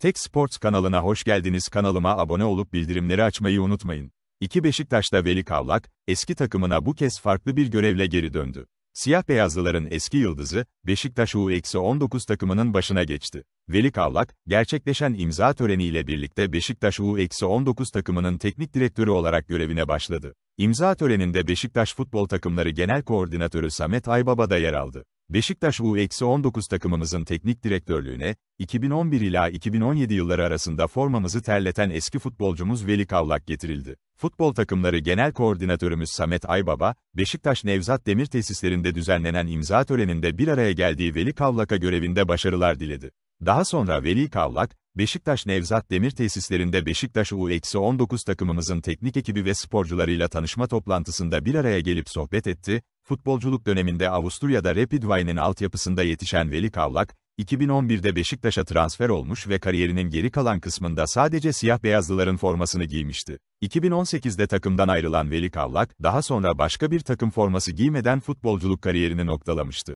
Tek Sports kanalına hoş geldiniz. Kanalıma abone olup bildirimleri açmayı unutmayın. İki Beşiktaş'ta Veli Kavlak, eski takımına bu kez farklı bir görevle geri döndü. Siyah beyazlıların eski yıldızı, Beşiktaş U-19 takımının başına geçti. Veli Kavlak, gerçekleşen imza töreniyle birlikte Beşiktaş U-19 takımının teknik direktörü olarak görevine başladı. İmza töreninde Beşiktaş futbol takımları genel koordinatörü Samet Aybaba da yer aldı. Beşiktaş U-19 takımımızın teknik direktörlüğüne, 2011 ila 2017 yılları arasında formamızı terleten eski futbolcumuz Veli Kavlak getirildi. Futbol takımları genel koordinatörümüz Samet Aybaba, Beşiktaş Nevzat Demir tesislerinde düzenlenen imza töreninde bir araya geldiği Veli Kavlak'a görevinde başarılar diledi. Daha sonra Veli Kavlak, Beşiktaş Nevzat Demir tesislerinde Beşiktaş U-19 takımımızın teknik ekibi ve sporcularıyla tanışma toplantısında bir araya gelip sohbet etti, Futbolculuk döneminde Avusturya'da Rapid Wien'in altyapısında yetişen Veli Kavlak, 2011'de Beşiktaş'a transfer olmuş ve kariyerinin geri kalan kısmında sadece siyah-beyazlıların formasını giymişti. 2018'de takımdan ayrılan Veli Kavlak, daha sonra başka bir takım forması giymeden futbolculuk kariyerini noktalamıştı.